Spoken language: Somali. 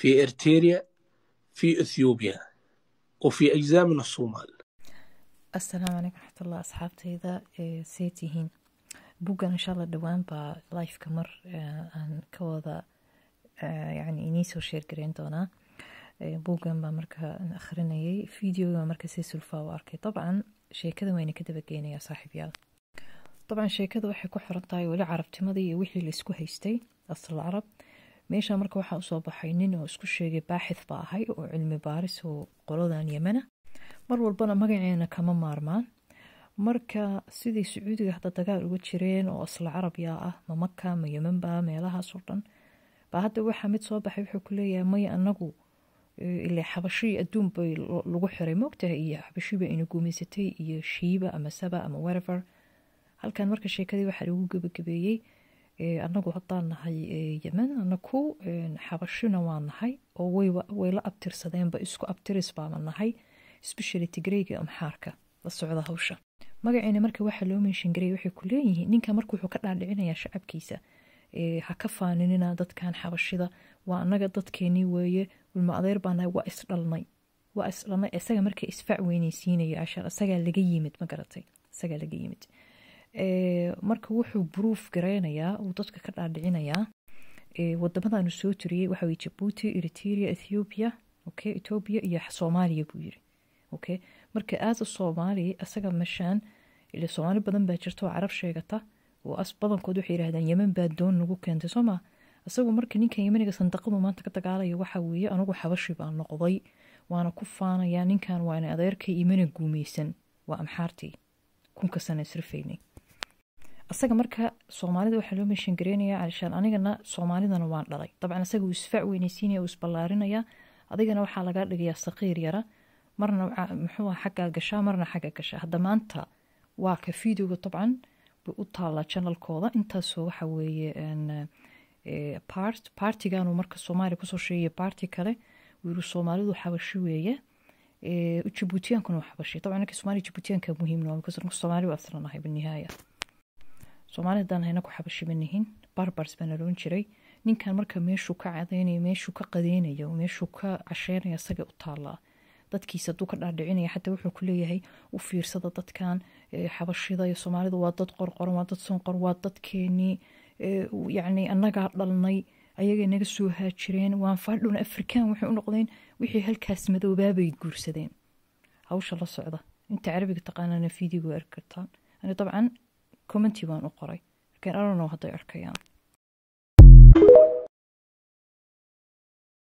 في إرتيريا في إثيوبيا وفي أجزاء من الصومال السلام عليكم ورحمة الله أصحاب تيدا إيه، سيتي هين بوغان إن شاء الله دوان با لايف كمر آه، أن كوضا آه، يعني إنيسو شير كرين دونا إيه، بوغا با مركا نأخرنا يي فيديو مركا سيسو الفاواركي طبعا شي كذا ويني كذا بقيني يا صاحبي يال طبعا شي كذا وحي كحرطاي ولا عرفت مضي وحي اللي سكو هيستي أصل العرب meeshaa marka waxaa usoo baxay nin oo isku sheegay baaxith ba ahay oo cilmi baaris oo qoladan yemana mar walbana magaceena kama maarmaan marka sidii sacuudiga hadda dagaal uga jireen oo asla carabiya ah ma maka ma meelahaas meelahaasoo dhan ba hadda waxaa mid soo baxay wuxuu ku leeyahay maya anagu ile xabashii adduun lagu xiray moogtahay iyo xabashiiba ina gumaysatay iyo shiiba ama saba ama whatever halkan marka sheekadii waxaa lagu gebagabeeyey anagu haddaan nahay yemen anaku xabashina waa nahay oo way la abtirsadeenba isku abtiris baana nahay specially tigreyga amxaarka la socda hawsha magaciina marka waxaa loo meeshin garey waxay ku leeyihiin ninka marka wuxuu ka dhaadhicinayaa shacabkiisa ha ka faaninina dadkan xabashida waa anaga dadkeenii weeye ulma adeer baanahay waa isdhalnay waa isdhalnay isaga marka isfac weynaysiinaya ashaar isagaa laga yimid ma garatay isagaa laga yimid Eh, marka wuxuu bruuf gareynayaa uu dadka ka dhaadhicinayaa eh, wadamadaanu soo turiyey waxawey jabuuti eriteria ethiopia okay etoobiya iyo soomaaliya buu yiri okay marka aasa soomaali isaga meshaan ile soomaali badan baa jirta oo carab sheegata oo as badankood waxay yidhahdaan yemen baa doon nagu keentay sooma isagu marka ninkan yemeniga sandaqadu maanta ka dagaalaya waxa weeye anigu xabashi baan noqday waana ku faanayaa ninkan waana adeerkay imana guumaysan waa amxaartii kunka sana isrifaynay asaga marka soomaalida waxaa loo meeshin gareynayaa alshaan anigana soomaalidana waan dhalay dabcan asaga uu isfac weyneysiinaya uu isballaarinaya adigana waxaa lagaa dhigayaa saqiir yara marna muxuua ah, xaggaa gashaa marna xagga gashaa hadda maanta waa ka videoga dabcan bay u taallaa janalkooda intaasoo waxa weeye e, part baartigaanuu marka soomaaliya kusoo sheegaya baarti kale wiru soomaalidu xabashi weeye e, jibuutiyaankuna waa dabcan ninka soomaaliya jibuutiyaanka muhiimna waa soomaalia waa aslanahay binihaaya soomaalida hadaan hayna ku xabashiban barbars baan aloon jiray ninkan marka meeshuu ka cadaynaya meeshuu ka qadeynayo meeshuu ka casheynaya asagay u taallaa dadkiisa hadduu ka dhaadhicinaya xataa wuxuu ku u fiirsada dadkan xabashida iyo soomaalida waa dad qorqoran waa dad soonqor waa dadkeenii yacni annagaa dhalnay ayagay naga soo haajireen waan faadhowna afrikaan waxay u noqdeen wixii halkaas madoobaabay guursadeen hawsha la socda inta carabiga taqaanaana fiidigo arki kartaan ani dabcan commenty waan u qoray lakiin aronow hadday arkayaan